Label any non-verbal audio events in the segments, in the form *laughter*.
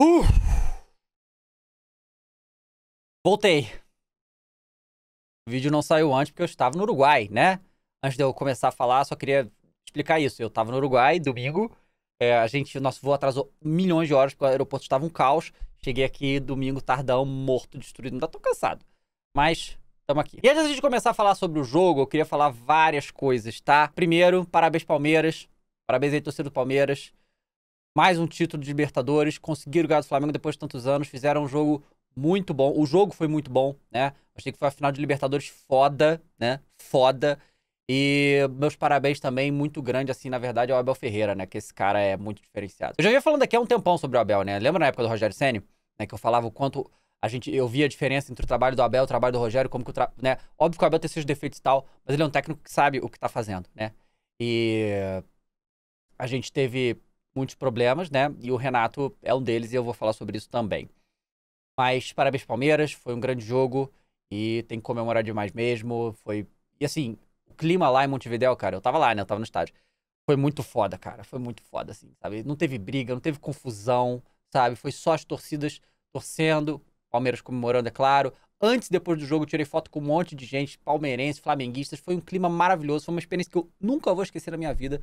Uh! Voltei. O vídeo não saiu antes porque eu estava no Uruguai, né? Antes de eu começar a falar, só queria explicar isso. Eu estava no Uruguai, domingo. É, a gente, nosso voo atrasou milhões de horas porque o aeroporto estava um caos. Cheguei aqui domingo tardão, morto, destruído. Ainda tô cansado. Mas Tamo aqui. E antes de começar a falar sobre o jogo, eu queria falar várias coisas, tá? Primeiro, parabéns Palmeiras. Parabéns aí, torcedor do Palmeiras mais um título de Libertadores, conseguiram ganhar do Flamengo depois de tantos anos, fizeram um jogo muito bom. O jogo foi muito bom, né? Achei que foi a final de Libertadores foda, né? Foda. E meus parabéns também, muito grande, assim, na verdade, ao Abel Ferreira, né? Que esse cara é muito diferenciado. Eu já ia falando aqui há um tempão sobre o Abel, né? Lembra na época do Rogério Senni? Né, que eu falava o quanto a gente, eu via a diferença entre o trabalho do Abel e o trabalho do Rogério, como que o tra... né? Óbvio que o Abel tem seus defeitos e tal, mas ele é um técnico que sabe o que tá fazendo, né? E a gente teve muitos problemas, né? E o Renato é um deles e eu vou falar sobre isso também. Mas parabéns Palmeiras, foi um grande jogo e tem que comemorar demais mesmo. Foi e assim, o clima lá em Montevideo, cara, eu tava lá, né? Eu tava no estádio. Foi muito foda, cara. Foi muito foda assim, sabe? Não teve briga, não teve confusão, sabe? Foi só as torcidas torcendo, Palmeiras comemorando, é claro. Antes e depois do jogo, tirei foto com um monte de gente, palmeirense, flamenguistas. Foi um clima maravilhoso, foi uma experiência que eu nunca vou esquecer na minha vida.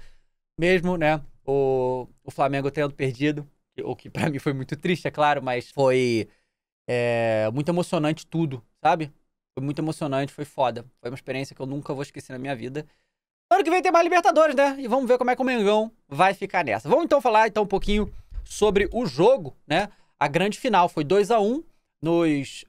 Mesmo, né? o, o Flamengo tendo perdido, o que para *laughs* mim foi muito triste, é claro, mas foi é, muito emocionante tudo, sabe? Foi muito emocionante, foi foda. Foi uma experiência que eu nunca vou esquecer na minha vida. Ano que vem tem mais Libertadores, né? E vamos ver como é que o Mengão vai ficar nessa. Vamos então falar então um pouquinho sobre o jogo, né? A grande final foi 2 a 1 um nos.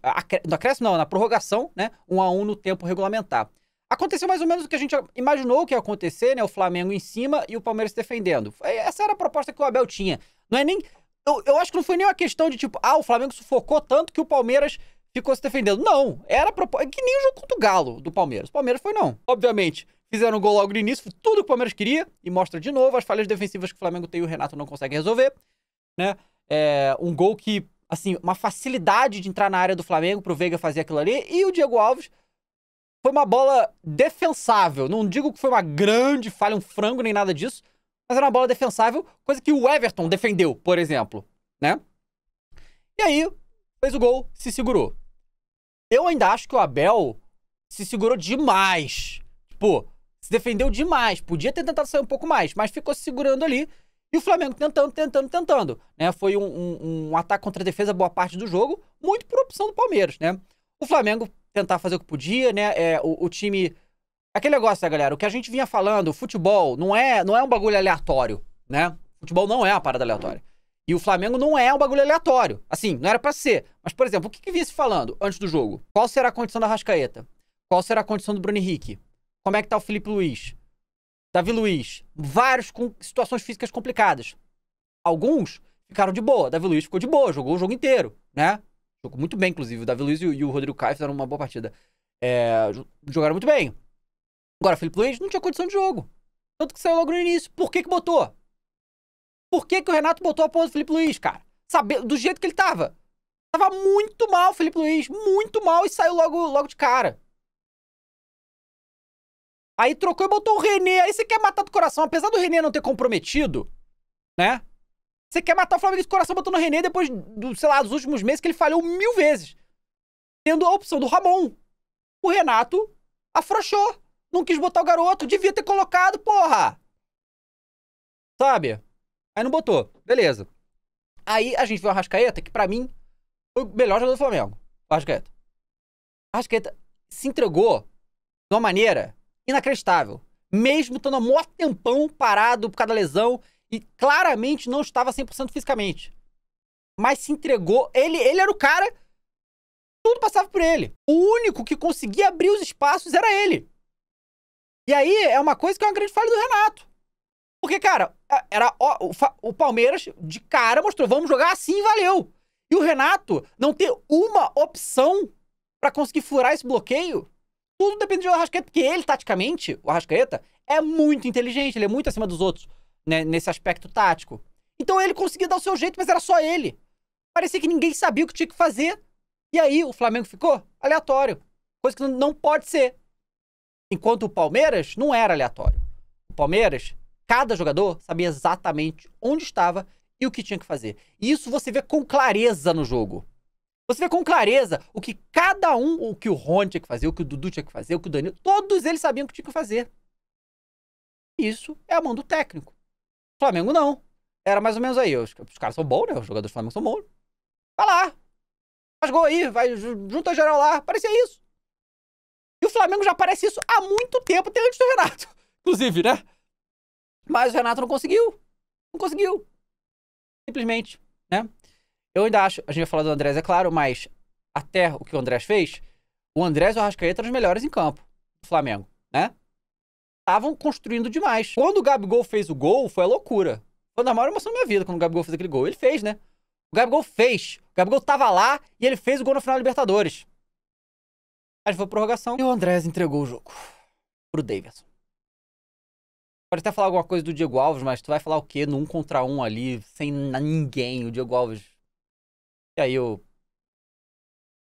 No acréscimo, não, na prorrogação, né? 1 um a 1 um no tempo regulamentar. Aconteceu mais ou menos o que a gente imaginou que ia acontecer, né? O Flamengo em cima e o Palmeiras defendendo. É, essa era a proposta que o Abel tinha. Não é nem. Eu, eu acho que não foi nem uma questão de tipo, ah, o Flamengo sufocou tanto que o Palmeiras ficou se defendendo. Não, era proposta. É que nem o jogo contra o Galo do Palmeiras. O Palmeiras foi não. Obviamente, fizeram um gol logo no início, tudo que o Palmeiras queria, e mostra de novo as falhas defensivas que o Flamengo tem e o Renato não consegue resolver, né? É, um gol que, assim, uma facilidade de entrar na área do Flamengo pro Veiga fazer aquilo ali, e o Diego Alves foi uma bola defensável. Não digo que foi uma grande falha, um frango, nem nada disso. Mas era uma bola defensável, coisa que o Everton defendeu, por exemplo. Né? E aí, fez o gol, se segurou. Eu ainda acho que o Abel se segurou demais. Tipo, se defendeu demais. Podia ter tentado sair um pouco mais, mas ficou se segurando ali. E o Flamengo tentando, tentando, tentando. Né? Foi um, um, um ataque contra a defesa boa parte do jogo, muito por opção do Palmeiras, né? O Flamengo tentar fazer o que podia, né? É, o, o time. Aquele negócio, né, galera? O que a gente vinha falando, futebol não é, não é um bagulho aleatório, né? Futebol não é uma parada aleatória. E o Flamengo não é um bagulho aleatório. Assim, não era para ser. Mas, por exemplo, o que, que vinha se falando antes do jogo? Qual será a condição da Rascaeta? Qual será a condição do Bruno Henrique? Como é que tá o Felipe Luiz? Davi Luiz. Vários com situações físicas complicadas. Alguns ficaram de boa. Davi Luiz ficou de boa, jogou o jogo inteiro, né? Jogou muito bem, inclusive. O Davi Luiz e, e o Rodrigo Caio fizeram uma boa partida. É, jogaram muito bem. Agora, Felipe Luiz não tinha condição de jogo. Tanto que saiu logo no início. Por que que botou? Por que que o Renato botou a ponta do Felipe Luiz, cara? Sabe, do jeito que ele tava. Tava muito mal o Felipe Luiz. Muito mal e saiu logo, logo de cara. Aí trocou e botou o René. Aí você quer matar do coração. Apesar do René não ter comprometido, né? Você quer matar o Flamengo de coração botando o René depois, do, sei lá, dos últimos meses que ele falhou mil vezes. Tendo a opção do Ramon. O Renato afrouxou. Não quis botar o garoto. Devia ter colocado, porra. Sabe? Aí não botou. Beleza. Aí a gente vê o Arrascaeta, que para mim foi o melhor jogador do Flamengo. O Arrascaeta. O Arrascaeta se entregou de uma maneira inacreditável. Mesmo estando há mó tempão parado por causa da lesão que claramente não estava 100% fisicamente. Mas se entregou. Ele, ele era o cara. Tudo passava por ele. O único que conseguia abrir os espaços era ele. E aí é uma coisa que é uma grande falha do Renato. Porque, cara, era ó, o, o Palmeiras de cara mostrou: vamos jogar assim e valeu. E o Renato não ter uma opção para conseguir furar esse bloqueio, tudo depende do Arrascaeta, porque ele, taticamente, o Arrascaeta, é muito inteligente, ele é muito acima dos outros né, nesse aspecto tático. Então ele conseguia dar o seu jeito, mas era só ele. Parecia que ninguém sabia o que tinha que fazer. E aí o Flamengo ficou aleatório. Coisa que não pode ser. Enquanto o Palmeiras não era aleatório. O Palmeiras, cada jogador sabia exatamente onde estava e o que tinha que fazer. E isso você vê com clareza no jogo. Você vê com clareza o que cada um, o que o Rony tinha que fazer, o que o Dudu tinha que fazer, o que o Danilo, todos eles sabiam o que tinha que fazer. Isso é a mão do técnico. Flamengo não. Era mais ou menos aí. Os, os caras são bons, né? Os jogadores do Flamengo são bons. Vai lá. Faz gol aí, vai, junta geral lá. Parecia isso. E o Flamengo já parece isso há muito tempo, até antes do Renato. *laughs* Inclusive, né? Mas o Renato não conseguiu. Não conseguiu. Simplesmente, né? Eu ainda acho, a gente vai falar do Andrés, é claro, mas até o que o Andrés fez, o Andrés e o Arrascaeta eram os melhores em campo do Flamengo, né? estavam construindo demais. Quando o Gabigol fez o gol, foi a loucura. Foi a maior emoção da minha vida quando o Gabigol fez aquele gol. Ele fez, né? O Gabigol fez. O Gabigol tava lá e ele fez o gol no final da Libertadores. Aí foi prorrogação e o Andrés entregou o jogo pro Davidson. Pode até falar alguma coisa do Diego Alves, mas tu vai falar o quê no um contra um ali, sem ninguém, o Diego Alves. E aí o,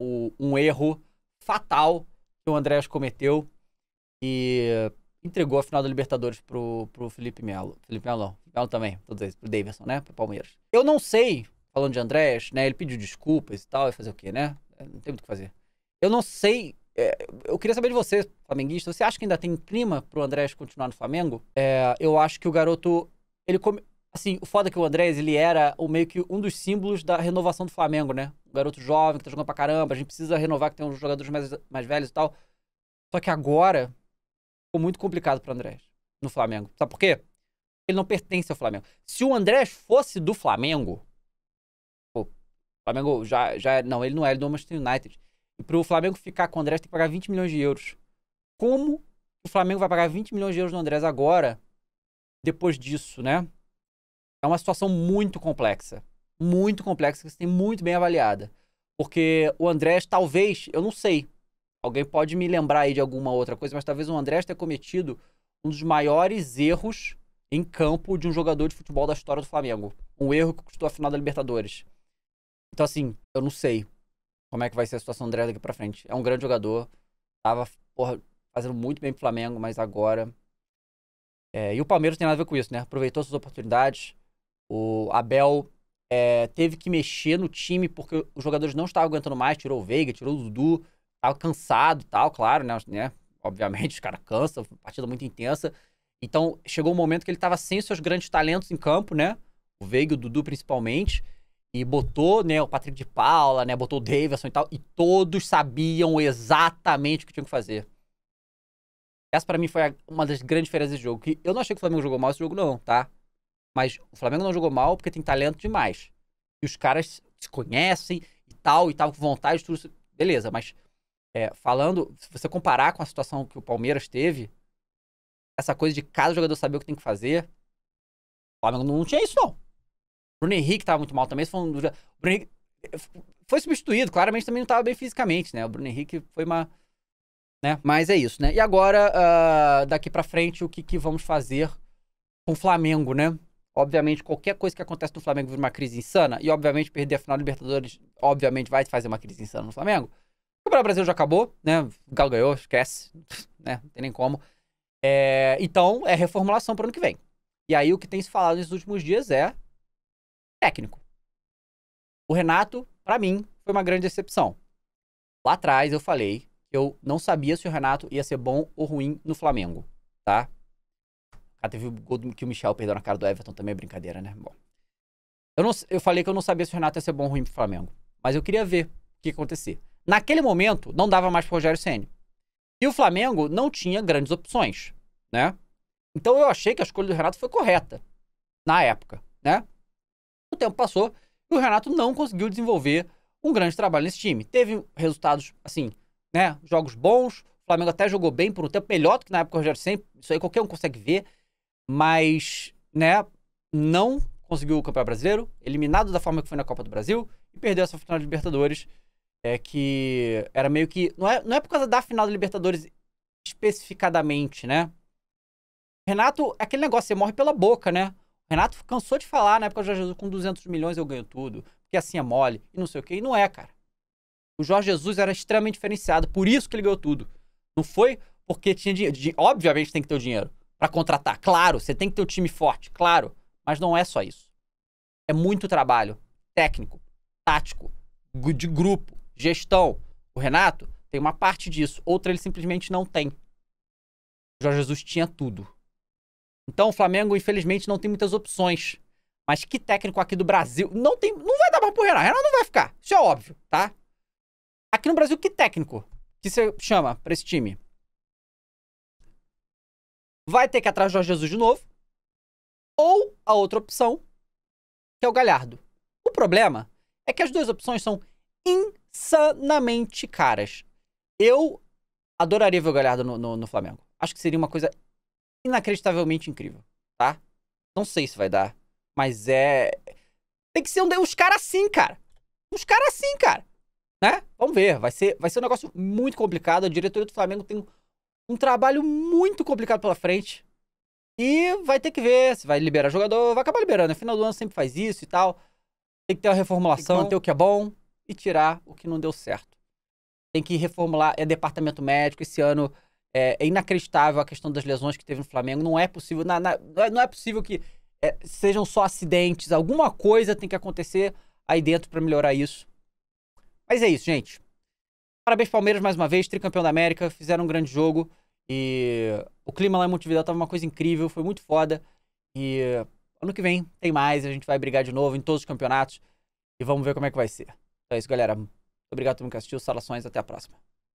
o um erro fatal que o Andrés cometeu e entregou a final da Libertadores pro, pro Felipe Melo. Felipe Melo não, Melo também, todos eles, pro Davidson, né? Pro Palmeiras. Eu não sei, falando de Andrés, né? Ele pediu desculpas e tal, vai fazer o quê, né? É, não tem muito o que fazer. Eu não sei. É, eu queria saber de você, flamenguista. Você acha que ainda tem clima pro Andrés continuar no Flamengo? É, eu acho que o garoto. Ele come... Assim, o foda é que o Andrés, ele era o meio que um dos símbolos da renovação do Flamengo, né? Um garoto jovem que tá jogando pra caramba, a gente precisa renovar que tem uns jogadores mais, mais velhos e tal. Só que agora, ficou muito complicado para o Andrés no Flamengo. Sabe por quê? Ele não pertence ao Flamengo. Se o Andrés fosse do Flamengo, o Flamengo já, já. É, não, ele não é, ele é do Manchester United. E para o Flamengo ficar com o Andrés tem que pagar 20 milhões de euros. Como o Flamengo vai pagar 20 milhões de euros no Andrés agora, depois disso, né? É uma situação muito complexa. Muito complexa, que você tem muito bem avaliada. Porque o Andrés, talvez, eu não sei, Alguém pode me lembrar aí de alguma outra coisa, mas talvez o André tenha cometido um dos maiores erros em campo de um jogador de futebol da história do Flamengo. Um erro que custou a final da Libertadores. Então, assim, eu não sei como é que vai ser a situação do André daqui pra frente. É um grande jogador, tava porra, fazendo muito bem pro Flamengo, mas agora. É, e o Palmeiras tem nada a ver com isso, né? Aproveitou suas oportunidades. O Abel é, teve que mexer no time porque os jogadores não estavam aguentando mais. Tirou o Veiga, tirou o Dudu tava cansado tal, claro, né? né? Obviamente, os caras cansam, partida muito intensa. Então, chegou um momento que ele tava sem seus grandes talentos em campo, né? O Veiga e o Dudu, principalmente. E botou, né, o Patrick de Paula, né? Botou o Davidson e tal. E todos sabiam exatamente o que tinham que fazer. Essa para mim foi uma das grandes diferenças de jogo. Que eu não achei que o Flamengo jogou mal esse jogo, não, tá? Mas o Flamengo não jogou mal porque tem talento demais. E os caras se conhecem e tal, e tal, com vontade, tudo. Beleza, mas é, falando, se você comparar com a situação que o Palmeiras teve, essa coisa de cada jogador saber o que tem que fazer, o Flamengo não tinha isso, não. O Bruno Henrique estava muito mal também. Um... O Bruno Henrique foi substituído, claramente também não estava bem fisicamente, né? O Bruno Henrique foi uma. Né? Mas é isso, né? E agora, uh, daqui para frente, o que, que vamos fazer com o Flamengo, né? Obviamente, qualquer coisa que acontece no Flamengo vira uma crise insana, e obviamente perder a final da Libertadores, obviamente vai fazer uma crise insana no Flamengo. Campeonato Brasileiro já acabou, né? O Galo ganhou, esquece, né? Não tem nem como. É, então, é reformulação para o ano que vem. E aí, o que tem se falado nesses últimos dias é técnico. O Renato, para mim, foi uma grande decepção. Lá atrás, eu falei que eu não sabia se o Renato ia ser bom ou ruim no Flamengo, tá? Ah, teve o gol que o Michel perdeu na cara do Everton também, é brincadeira, né? Bom. Eu, não, eu falei que eu não sabia se o Renato ia ser bom ou ruim pro Flamengo. Mas eu queria ver o que ia acontecer. Naquele momento, não dava mais pro Rogério Senna. E o Flamengo não tinha grandes opções, né? Então eu achei que a escolha do Renato foi correta na época, né? O tempo passou e o Renato não conseguiu desenvolver um grande trabalho nesse time. Teve resultados, assim, né? Jogos bons. O Flamengo até jogou bem por um tempo, melhor do que na época do Rogério Senna. Isso aí qualquer um consegue ver. Mas, né? Não conseguiu o Campeonato Brasileiro, eliminado da forma que foi na Copa do Brasil e perdeu essa final de Libertadores é que era meio que. Não é, não é por causa da final da Libertadores especificadamente, né? Renato, aquele negócio, você morre pela boca, né? O Renato cansou de falar na época do Jorge Jesus, com 200 milhões eu ganho tudo, porque assim é mole, e não sei o quê. E não é, cara. O Jorge Jesus era extremamente diferenciado, por isso que ele ganhou tudo. Não foi porque tinha dinheiro. Obviamente tem que ter o dinheiro para contratar, claro, você tem que ter um time forte, claro, mas não é só isso. É muito trabalho técnico, tático, de grupo, Gestão. O Renato tem uma parte disso, outra ele simplesmente não tem. O Jorge Jesus tinha tudo. Então o Flamengo, infelizmente, não tem muitas opções. Mas que técnico aqui do Brasil. Não tem. Não vai dar mais pro Renato. Renato não vai ficar. Isso é óbvio, tá? Aqui no Brasil, que técnico que você chama pra esse time? Vai ter que atrás do Jorge Jesus de novo. Ou a outra opção, que é o Galhardo. O problema é que as duas opções são in sanamente caras. Eu adoraria ver o Galhardo no, no, no Flamengo. Acho que seria uma coisa inacreditavelmente incrível, tá? Não sei se vai dar, mas é. Tem que ser um, uns caras assim, cara. Uns caras assim, cara. Né? Vamos ver. Vai ser, vai ser um negócio muito complicado. A diretoria do Flamengo tem um, trabalho muito complicado pela frente. E vai ter que ver se vai liberar jogador. Vai acabar liberando. No né? final do ano sempre faz isso e tal. Tem que ter uma reformulação, então, ter o que é bom e tirar o que não deu certo. Tem que reformular, é departamento médico, esse ano é, é inacreditável a questão das lesões que teve no Flamengo, não é possível, na, na, não é, é possível que é, sejam só acidentes, alguma coisa tem que acontecer aí dentro para melhorar isso. Mas é isso, gente. Parabéns Palmeiras mais uma vez, tricampeão da América, fizeram um grande jogo e o clima lá em Montevideo tava uma coisa incrível, foi muito foda e ano que vem tem mais, a gente vai brigar de novo em todos os campeonatos e vamos ver como é que vai ser. Então é isso, galera. Obrigado por me assistiu. Salações, até a próxima.